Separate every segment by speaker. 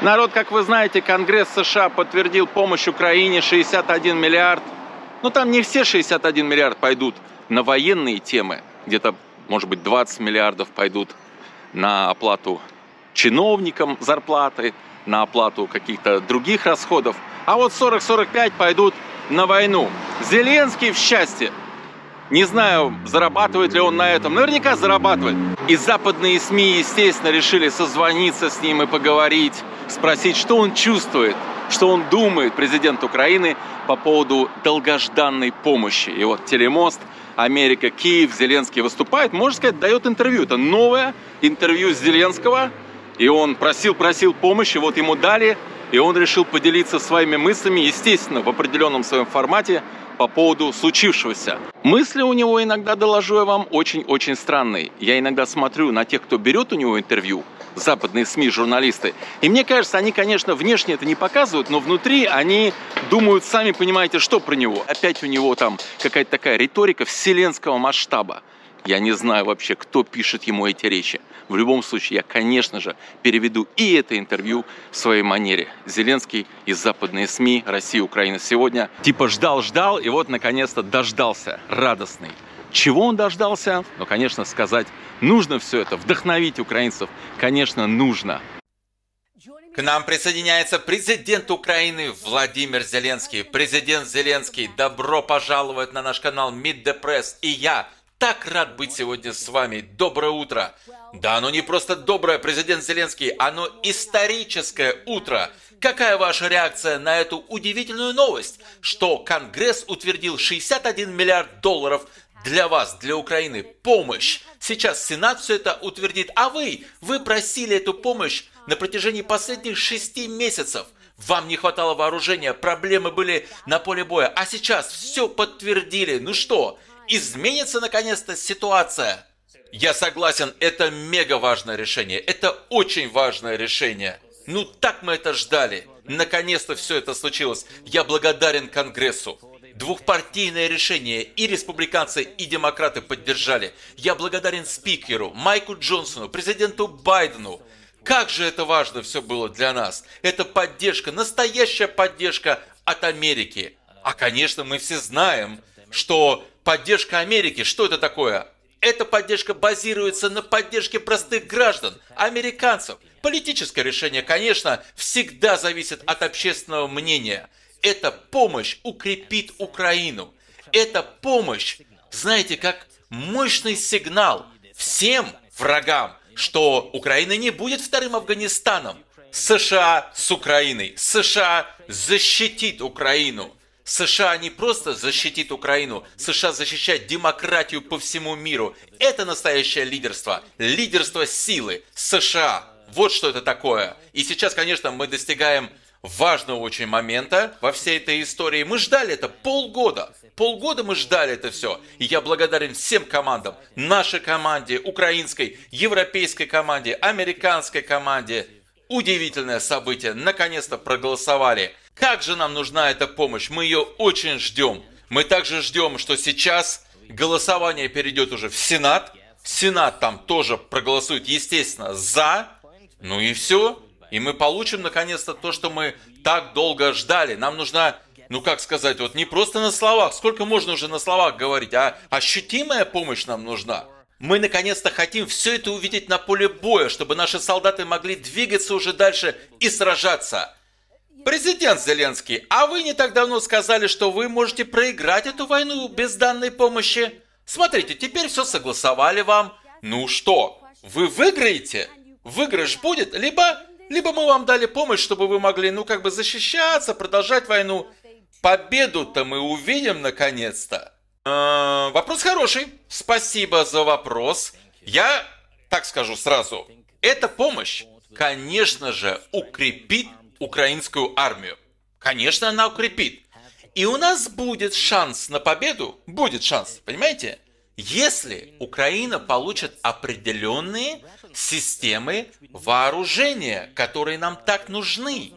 Speaker 1: Народ, как вы знаете, Конгресс США подтвердил помощь Украине 61 миллиард. Но ну, там не все 61 миллиард пойдут на военные темы. Где-то, может быть, 20 миллиардов пойдут на оплату чиновникам зарплаты, на оплату каких-то других расходов. А вот 40-45 пойдут на войну. Зеленский в счастье не знаю, зарабатывает ли он на этом. Наверняка зарабатывает. И западные СМИ, естественно, решили созвониться с ним и поговорить, спросить, что он чувствует, что он думает, президент Украины, по поводу долгожданной помощи. И вот телемост Америка, Киев, Зеленский выступает, можно сказать, дает интервью. Это новое интервью Зеленского. И он просил, просил помощи, вот ему дали, и он решил поделиться своими мыслями, естественно, в определенном своем формате, по поводу случившегося. Мысли у него иногда, доложу я вам, очень-очень странные. Я иногда смотрю на тех, кто берет у него интервью, западные СМИ, журналисты. И мне кажется, они, конечно, внешне это не показывают, но внутри они думают, сами понимаете, что про него. Опять у него там какая-то такая риторика вселенского масштаба. Я не знаю вообще, кто пишет ему эти речи. В любом случае, я, конечно же, переведу и это интервью в своей манере. Зеленский из западные СМИ «Россия, Украина сегодня» типа ждал-ждал и вот наконец-то дождался, радостный. Чего он дождался? Ну, конечно, сказать нужно все это, вдохновить украинцев, конечно, нужно. К нам присоединяется президент Украины Владимир Зеленский. Президент Зеленский, добро пожаловать на наш канал Meet the Press. И я, так рад быть сегодня с вами. Доброе утро. Да, оно не просто доброе, президент Зеленский, оно историческое утро. Какая ваша реакция на эту удивительную новость, что Конгресс утвердил 61 миллиард долларов для вас, для Украины, помощь. Сейчас Сенат все это утвердит, а вы, вы просили эту помощь на протяжении последних шести месяцев. Вам не хватало вооружения, проблемы были на поле боя, а сейчас все подтвердили. Ну что, изменится наконец-то ситуация. Я согласен, это мега важное решение. Это очень важное решение. Ну так мы это ждали. Наконец-то все это случилось. Я благодарен Конгрессу. Двухпартийное решение и республиканцы, и демократы поддержали. Я благодарен спикеру, Майку Джонсону, президенту Байдену. Как же это важно все было для нас. Это поддержка, настоящая поддержка от Америки. А, конечно, мы все знаем, что Поддержка Америки, что это такое? Эта поддержка базируется на поддержке простых граждан, американцев. Политическое решение, конечно, всегда зависит от общественного мнения. Эта помощь укрепит Украину. Эта помощь, знаете, как мощный сигнал всем врагам, что Украина не будет вторым Афганистаном. США с Украиной. США защитит Украину. США не просто защитит Украину, США защищает демократию по всему миру. Это настоящее лидерство. Лидерство силы. США. Вот что это такое. И сейчас, конечно, мы достигаем важного очень момента во всей этой истории. Мы ждали это полгода. Полгода мы ждали это все. И я благодарен всем командам. Нашей команде, украинской, европейской команде, американской команде. Удивительное событие. Наконец-то проголосовали. Как же нам нужна эта помощь? Мы ее очень ждем. Мы также ждем, что сейчас голосование перейдет уже в Сенат. Сенат там тоже проголосует, естественно, за. Ну и все. И мы получим, наконец-то, то, что мы так долго ждали. Нам нужна, ну как сказать, вот не просто на словах, сколько можно уже на словах говорить, а ощутимая помощь нам нужна. Мы наконец-то хотим все это увидеть на поле боя, чтобы наши солдаты могли двигаться уже дальше и сражаться. Президент Зеленский, а вы не так давно сказали, что вы можете проиграть эту войну без данной помощи. Смотрите, теперь все согласовали вам. Ну что, вы выиграете? Выигрыш будет, либо... Либо мы вам дали помощь, чтобы вы могли, ну, как бы защищаться, продолжать войну. Победу-то мы увидим наконец-то. Э вопрос хороший. Спасибо за вопрос. Я так скажу сразу. Эта помощь, конечно же, укрепит украинскую армию. Конечно, она укрепит. И у нас будет шанс на победу, будет шанс, понимаете? Если Украина получит определенные системы вооружения, которые нам так нужны.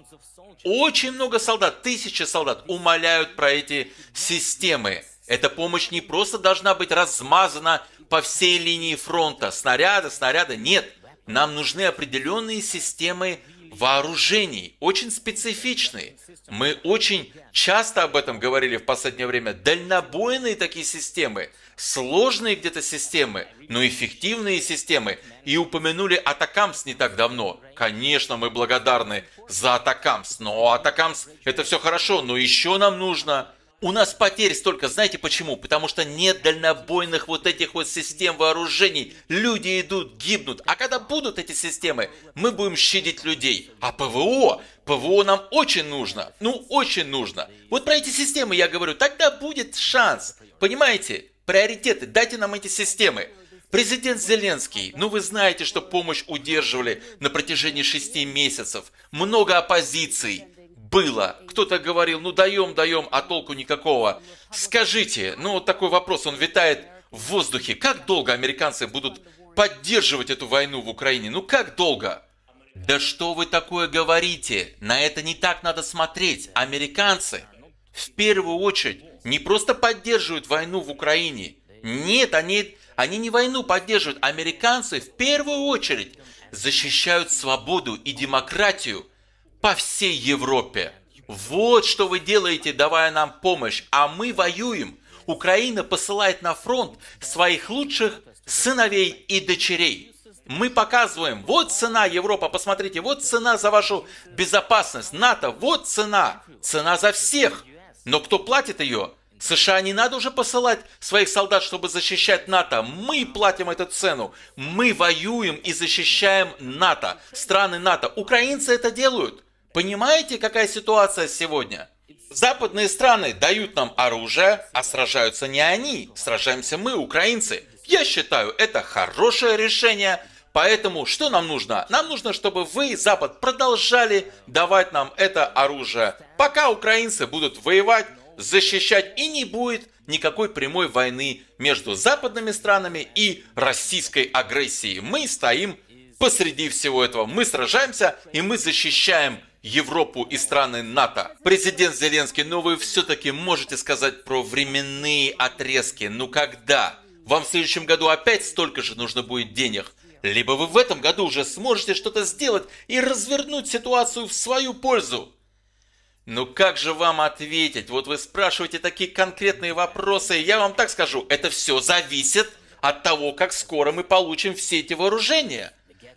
Speaker 1: Очень много солдат, тысячи солдат умоляют про эти системы. Эта помощь не просто должна быть размазана по всей линии фронта. Снаряда, снаряда, нет. Нам нужны определенные системы вооружений, очень специфичные. Мы очень часто об этом говорили в последнее время. Дальнобойные такие системы, сложные где-то системы, но эффективные системы. И упомянули Атакамс не так давно. Конечно, мы благодарны за Атакамс, но Атакамс это все хорошо, но еще нам нужно у нас потерь столько, знаете почему? Потому что нет дальнобойных вот этих вот систем вооружений. Люди идут, гибнут. А когда будут эти системы, мы будем щадить людей. А ПВО? ПВО нам очень нужно. Ну, очень нужно. Вот про эти системы я говорю. Тогда будет шанс. Понимаете? Приоритеты. Дайте нам эти системы. Президент Зеленский, ну вы знаете, что помощь удерживали на протяжении шести месяцев. Много оппозиций было. Кто-то говорил, ну даем, даем, а толку никакого. Скажите, ну вот такой вопрос, он витает в воздухе. Как долго американцы будут поддерживать эту войну в Украине? Ну как долго? Да что вы такое говорите? На это не так надо смотреть. Американцы в первую очередь не просто поддерживают войну в Украине. Нет, они, они не войну поддерживают. Американцы в первую очередь защищают свободу и демократию по всей Европе. Вот что вы делаете, давая нам помощь, а мы воюем. Украина посылает на фронт своих лучших сыновей и дочерей. Мы показываем, вот цена Европа, посмотрите, вот цена за вашу безопасность, НАТО, вот цена, цена за всех. Но кто платит ее? США не надо уже посылать своих солдат, чтобы защищать НАТО. Мы платим эту цену. Мы воюем и защищаем НАТО, страны НАТО. Украинцы это делают. Понимаете, какая ситуация сегодня? Западные страны дают нам оружие, а сражаются не они, сражаемся мы, украинцы. Я считаю, это хорошее решение, поэтому что нам нужно? Нам нужно, чтобы вы, Запад, продолжали давать нам это оружие, пока украинцы будут воевать, защищать и не будет никакой прямой войны между западными странами и российской агрессией. Мы стоим посреди всего этого, мы сражаемся и мы защищаем Европу и страны НАТО. Президент Зеленский, ну вы все-таки можете сказать про временные отрезки. Ну когда? Вам в следующем году опять столько же нужно будет денег. Либо вы в этом году уже сможете что-то сделать и развернуть ситуацию в свою пользу. Ну как же вам ответить? Вот вы спрашиваете такие конкретные вопросы. Я вам так скажу, это все зависит от того, как скоро мы получим все эти вооружения.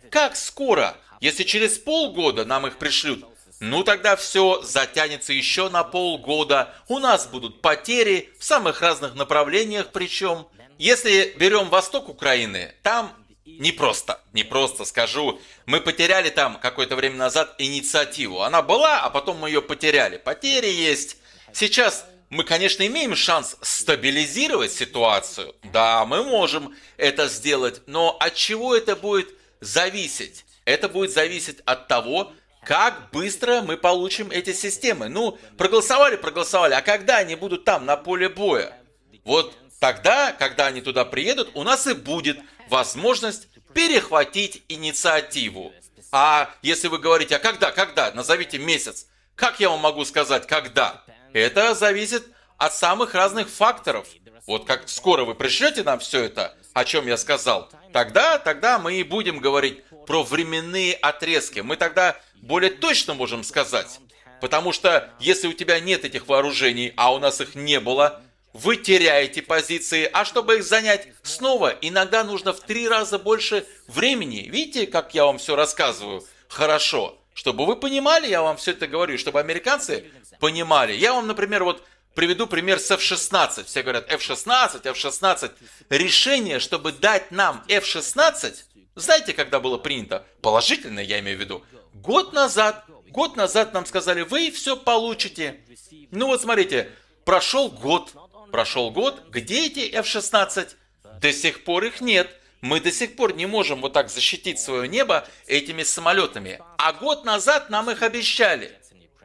Speaker 1: Как скоро? Если через полгода нам их пришлют, ну тогда все затянется еще на полгода. У нас будут потери в самых разных направлениях причем. Если берем восток Украины, там не просто, не просто скажу. Мы потеряли там какое-то время назад инициативу. Она была, а потом мы ее потеряли. Потери есть. Сейчас мы, конечно, имеем шанс стабилизировать ситуацию. Да, мы можем это сделать, но от чего это будет зависеть? Это будет зависеть от того, как быстро мы получим эти системы. Ну, проголосовали, проголосовали, а когда они будут там, на поле боя? Вот тогда, когда они туда приедут, у нас и будет возможность перехватить инициативу. А если вы говорите, а когда, когда, назовите месяц, как я вам могу сказать, когда? Это зависит от самых разных факторов. Вот как скоро вы пришлете нам все это, о чем я сказал, тогда, тогда мы и будем говорить про временные отрезки. Мы тогда более точно можем сказать. Потому что если у тебя нет этих вооружений, а у нас их не было, вы теряете позиции, а чтобы их занять снова, иногда нужно в три раза больше времени. Видите, как я вам все рассказываю? Хорошо. Чтобы вы понимали, я вам все это говорю, чтобы американцы понимали. Я вам, например, вот Приведу пример с F-16. Все говорят F-16, F-16. Решение, чтобы дать нам F-16, знаете, когда было принято? Положительно, я имею в виду. Год назад, год назад нам сказали, вы все получите. Ну вот смотрите, прошел год, прошел год, где эти F-16? До сих пор их нет. Мы до сих пор не можем вот так защитить свое небо этими самолетами. А год назад нам их обещали.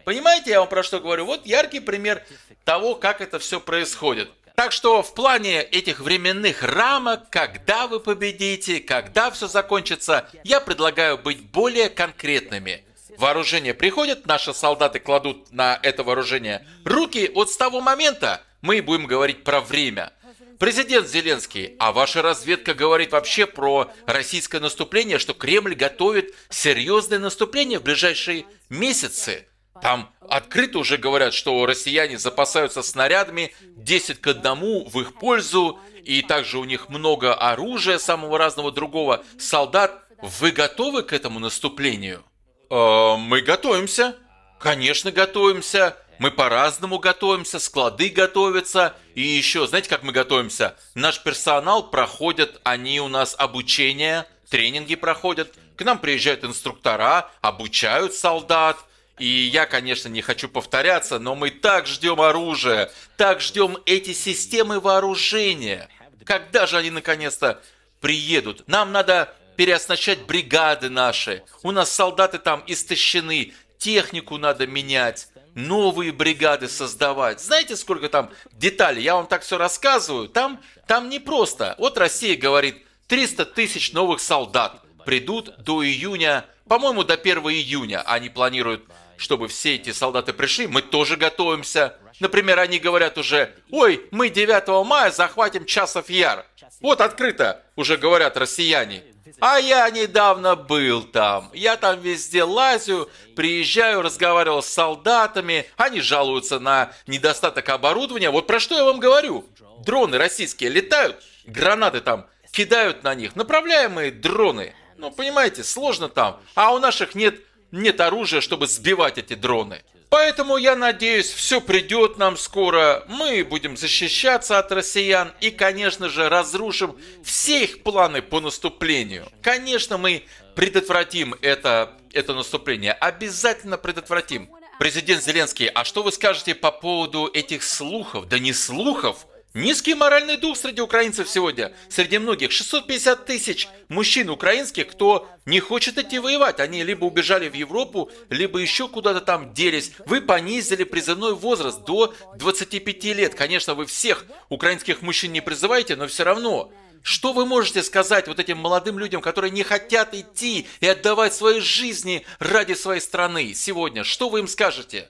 Speaker 1: Понимаете, я вам про что говорю? Вот яркий пример того, как это все происходит. Так что в плане этих временных рамок, когда вы победите, когда все закончится, я предлагаю быть более конкретными. Вооружение приходит, наши солдаты кладут на это вооружение руки. Вот с того момента мы будем говорить про время. Президент Зеленский, а ваша разведка говорит вообще про российское наступление, что Кремль готовит серьезное наступление в ближайшие месяцы. Там открыто уже говорят, что россияне запасаются снарядами 10 к 1 в их пользу, и также у них много оружия самого разного другого, солдат. Вы готовы к этому наступлению? Э, мы готовимся. Конечно, готовимся. Мы по-разному готовимся, склады готовятся. И еще, знаете, как мы готовимся? Наш персонал проходит, они у нас обучение, тренинги проходят. К нам приезжают инструктора, обучают солдат, и я, конечно, не хочу повторяться, но мы так ждем оружия, так ждем эти системы вооружения. Когда же они наконец-то приедут? Нам надо переоснащать бригады наши. У нас солдаты там истощены, технику надо менять, новые бригады создавать. Знаете, сколько там деталей? Я вам так все рассказываю. Там, там не просто. Вот Россия говорит, 300 тысяч новых солдат придут до июня, по-моему, до 1 июня. Они планируют чтобы все эти солдаты пришли, мы тоже готовимся. Например, они говорят уже, ой, мы 9 мая захватим Часов Яр. Вот открыто уже говорят россияне. А я недавно был там. Я там везде лазю, приезжаю, разговаривал с солдатами. Они жалуются на недостаток оборудования. Вот про что я вам говорю. Дроны российские летают, гранаты там кидают на них. Направляемые дроны. Ну, понимаете, сложно там. А у наших нет нет оружия, чтобы сбивать эти дроны. Поэтому я надеюсь, все придет нам скоро, мы будем защищаться от россиян и, конечно же, разрушим все их планы по наступлению. Конечно, мы предотвратим это, это наступление, обязательно предотвратим. Президент Зеленский, а что вы скажете по поводу этих слухов? Да не слухов, Низкий моральный дух среди украинцев сегодня, среди многих. 650 тысяч мужчин украинских, кто не хочет идти воевать. Они либо убежали в Европу, либо еще куда-то там делись. Вы понизили призывной возраст до 25 лет. Конечно, вы всех украинских мужчин не призываете, но все равно. Что вы можете сказать вот этим молодым людям, которые не хотят идти и отдавать свои жизни ради своей страны сегодня? Что вы им скажете?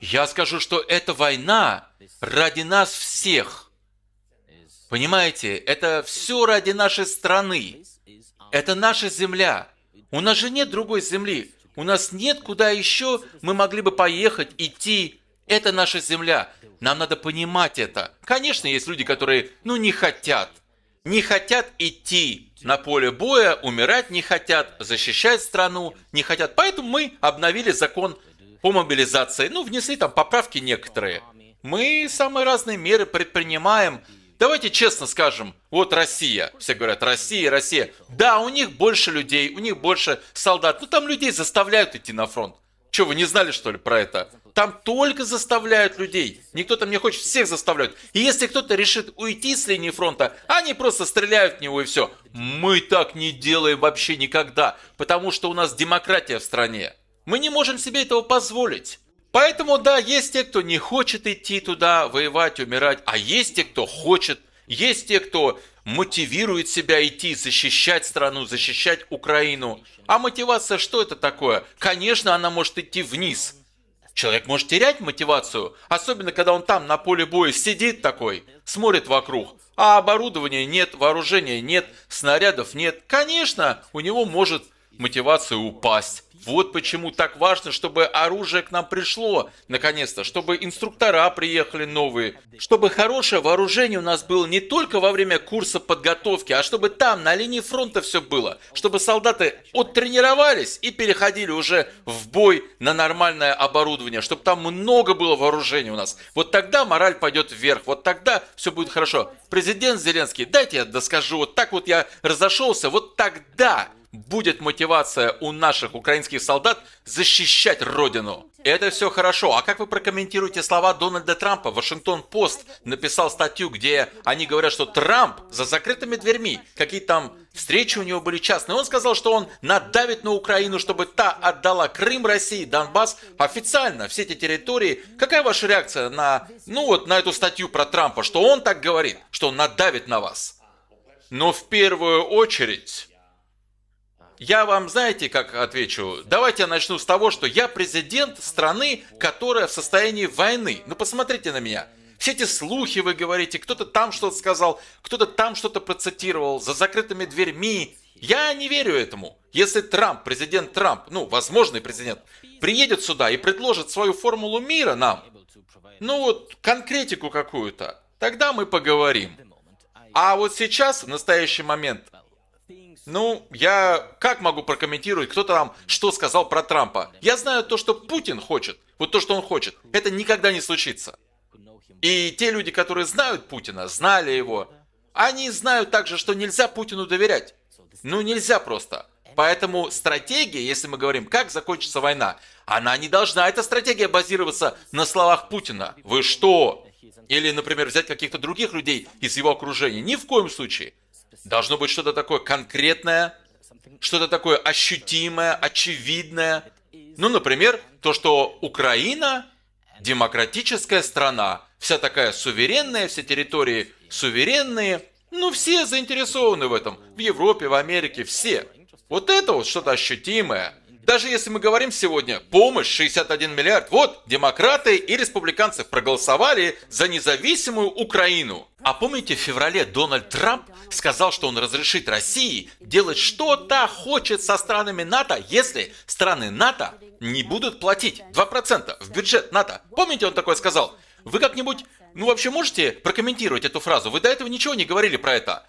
Speaker 1: Я скажу, что эта война ради нас всех. Понимаете, это все ради нашей страны. Это наша земля. У нас же нет другой земли. У нас нет куда еще мы могли бы поехать, идти. Это наша земля. Нам надо понимать это. Конечно, есть люди, которые, ну, не хотят. Не хотят идти на поле боя, умирать не хотят, защищать страну не хотят. Поэтому мы обновили закон по мобилизации, ну, внесли там поправки некоторые. Мы самые разные меры предпринимаем. Давайте честно скажем, вот Россия, все говорят, Россия, Россия. Да, у них больше людей, у них больше солдат. Ну, там людей заставляют идти на фронт. Че, вы не знали, что ли, про это? Там только заставляют людей. Никто там не хочет, всех заставляют. И если кто-то решит уйти с линии фронта, они просто стреляют в него и все. Мы так не делаем вообще никогда, потому что у нас демократия в стране. Мы не можем себе этого позволить. Поэтому, да, есть те, кто не хочет идти туда, воевать, умирать, а есть те, кто хочет, есть те, кто мотивирует себя идти, защищать страну, защищать Украину. А мотивация, что это такое? Конечно, она может идти вниз. Человек может терять мотивацию, особенно когда он там на поле боя сидит такой, смотрит вокруг, а оборудования нет, вооружения нет, снарядов нет. Конечно, у него может мотивация упасть. Вот почему так важно, чтобы оружие к нам пришло, наконец-то, чтобы инструктора приехали новые, чтобы хорошее вооружение у нас было не только во время курса подготовки, а чтобы там, на линии фронта все было, чтобы солдаты оттренировались и переходили уже в бой на нормальное оборудование, чтобы там много было вооружения у нас. Вот тогда мораль пойдет вверх, вот тогда все будет хорошо. Президент Зеленский, дайте я доскажу, вот так вот я разошелся, вот тогда будет мотивация у наших украинских солдат защищать Родину. Это все хорошо. А как вы прокомментируете слова Дональда Трампа? Вашингтон-Пост написал статью, где они говорят, что Трамп за закрытыми дверьми, какие там встречи у него были частные, он сказал, что он надавит на Украину, чтобы та отдала Крым России, Донбасс официально, все эти территории. Какая ваша реакция на, ну вот, на эту статью про Трампа, что он так говорит, что он надавит на вас? Но в первую очередь я вам, знаете, как отвечу? Давайте я начну с того, что я президент страны, которая в состоянии войны. Ну посмотрите на меня. Все эти слухи вы говорите, кто-то там что-то сказал, кто-то там что-то процитировал, за закрытыми дверьми. Я не верю этому. Если Трамп, президент Трамп, ну, возможный президент, приедет сюда и предложит свою формулу мира нам, ну вот конкретику какую-то, тогда мы поговорим. А вот сейчас, в настоящий момент, ну, я как могу прокомментировать, кто там что сказал про Трампа? Я знаю то, что Путин хочет, вот то, что он хочет. Это никогда не случится. И те люди, которые знают Путина, знали его, они знают также, что нельзя Путину доверять. Ну, нельзя просто. Поэтому стратегия, если мы говорим, как закончится война, она не должна, эта стратегия базироваться на словах Путина. Вы что? Или, например, взять каких-то других людей из его окружения. Ни в коем случае. Должно быть что-то такое конкретное, что-то такое ощутимое, очевидное. Ну, например, то, что Украина – демократическая страна, вся такая суверенная, все территории суверенные. Ну, все заинтересованы в этом. В Европе, в Америке, все. Вот это вот что-то ощутимое. Даже если мы говорим сегодня, помощь 61 миллиард, вот демократы и республиканцы проголосовали за независимую Украину. А помните, в феврале Дональд Трамп сказал, что он разрешит России делать что-то хочет со странами НАТО, если страны НАТО не будут платить 2% в бюджет НАТО. Помните, он такое сказал? Вы как-нибудь, ну вообще можете прокомментировать эту фразу? Вы до этого ничего не говорили про это.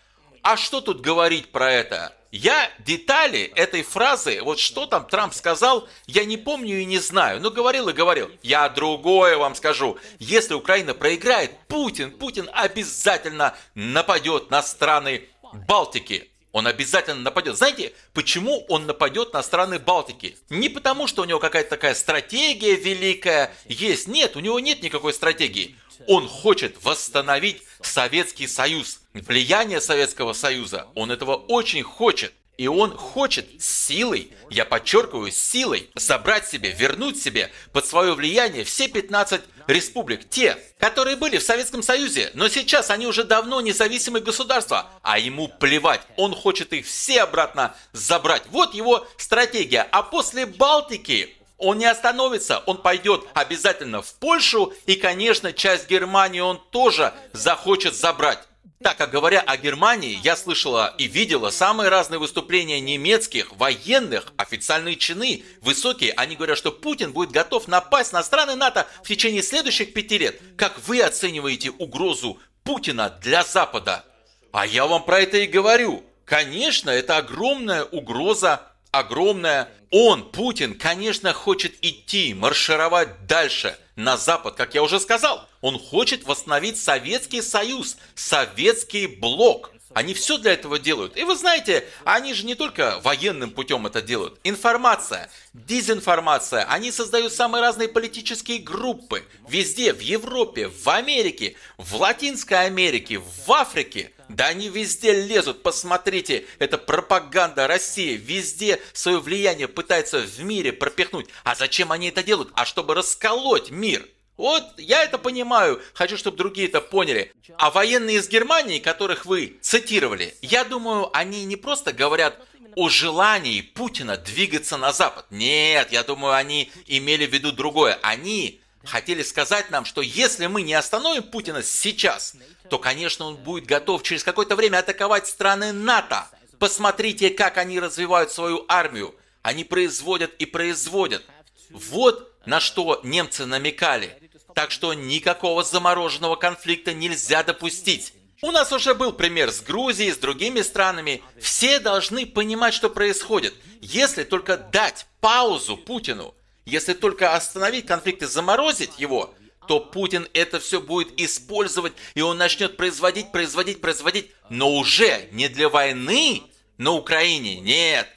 Speaker 1: А что тут говорить про это? Я детали этой фразы, вот что там Трамп сказал, я не помню и не знаю. Но ну, говорил и говорил. Я другое вам скажу. Если Украина проиграет, Путин, Путин обязательно нападет на страны Балтики. Он обязательно нападет. Знаете, почему он нападет на страны Балтики? Не потому, что у него какая-то такая стратегия великая есть. Нет, у него нет никакой стратегии. Он хочет восстановить Советский Союз, влияние Советского Союза. Он этого очень хочет. И он хочет силой, я подчеркиваю, силой собрать себе, вернуть себе под свое влияние все 15 республик. Те, которые были в Советском Союзе, но сейчас они уже давно независимые государства, а ему плевать. Он хочет их все обратно забрать. Вот его стратегия. А после Балтики он не остановится, он пойдет обязательно в Польшу, и, конечно, часть Германии он тоже захочет забрать. Так, как говоря о Германии, я слышала и видела самые разные выступления немецких, военных, официальные чины, высокие. Они говорят, что Путин будет готов напасть на страны НАТО в течение следующих пяти лет. Как вы оцениваете угрозу Путина для Запада? А я вам про это и говорю. Конечно, это огромная угроза, огромная он, Путин, конечно, хочет идти, маршировать дальше на Запад, как я уже сказал. Он хочет восстановить Советский Союз, Советский блок. Они все для этого делают. И вы знаете, они же не только военным путем это делают. Информация, дезинформация. Они создают самые разные политические группы. Везде, в Европе, в Америке, в Латинской Америке, в Африке. Да они везде лезут, посмотрите, это пропаганда России, везде свое влияние пытается в мире пропихнуть. А зачем они это делают? А чтобы расколоть мир. Вот я это понимаю, хочу, чтобы другие это поняли. А военные из Германии, которых вы цитировали, я думаю, они не просто говорят о желании Путина двигаться на Запад. Нет, я думаю, они имели в виду другое. Они хотели сказать нам, что если мы не остановим Путина сейчас, то, конечно, он будет готов через какое-то время атаковать страны НАТО. Посмотрите, как они развивают свою армию. Они производят и производят. Вот на что немцы намекали. Так что никакого замороженного конфликта нельзя допустить. У нас уже был пример с Грузией, с другими странами. Все должны понимать, что происходит. Если только дать паузу Путину, если только остановить конфликт и заморозить его, то Путин это все будет использовать, и он начнет производить, производить, производить, но уже не для войны на Украине, нет,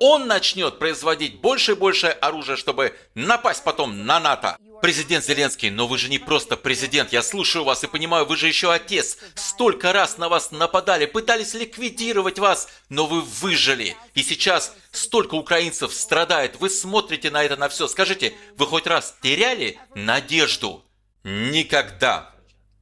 Speaker 1: он начнет производить больше и больше оружия, чтобы напасть потом на НАТО. Президент Зеленский, но вы же не просто президент, я слушаю вас и понимаю, вы же еще отец. Столько раз на вас нападали, пытались ликвидировать вас, но вы выжили. И сейчас столько украинцев страдает, вы смотрите на это, на все. Скажите, вы хоть раз теряли надежду? Никогда.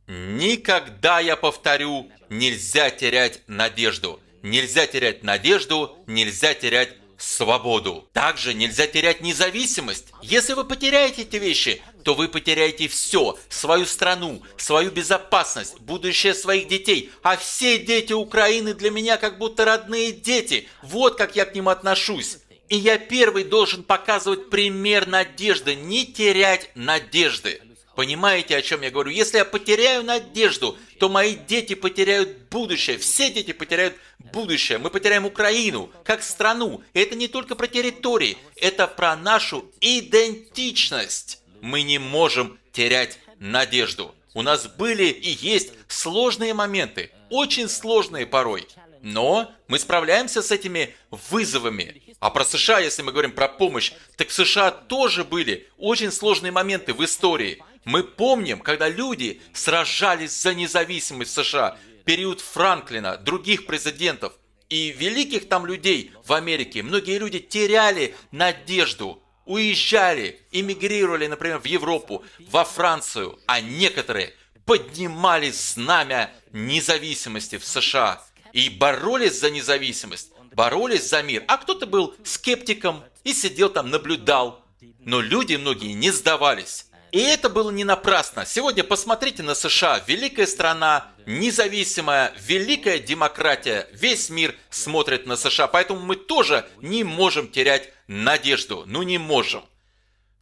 Speaker 1: Никогда, я повторю, нельзя терять надежду. Нельзя терять надежду, нельзя терять свободу. Также нельзя терять независимость. Если вы потеряете эти вещи, то вы потеряете все. Свою страну, свою безопасность, будущее своих детей. А все дети Украины для меня как будто родные дети. Вот как я к ним отношусь. И я первый должен показывать пример надежды, не терять надежды. Понимаете, о чем я говорю? Если я потеряю надежду, то мои дети потеряют будущее. Все дети потеряют будущее. Мы потеряем Украину как страну. И это не только про территории, это про нашу идентичность. Мы не можем терять надежду. У нас были и есть сложные моменты, очень сложные порой. Но мы справляемся с этими вызовами. А про США, если мы говорим про помощь, так в США тоже были очень сложные моменты в истории. Мы помним, когда люди сражались за независимость США, период Франклина, других президентов и великих там людей в Америке. Многие люди теряли надежду, уезжали, эмигрировали, например, в Европу, во Францию, а некоторые поднимали знамя независимости в США и боролись за независимость, боролись за мир. А кто-то был скептиком и сидел там, наблюдал. Но люди многие не сдавались. И это было не напрасно. Сегодня посмотрите на США. Великая страна, независимая, великая демократия. Весь мир смотрит на США. Поэтому мы тоже не можем терять надежду. Ну не можем.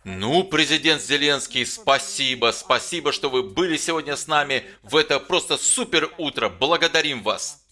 Speaker 1: Ну, президент Зеленский, спасибо, спасибо, что вы были сегодня с нами в это просто супер утро. Благодарим вас.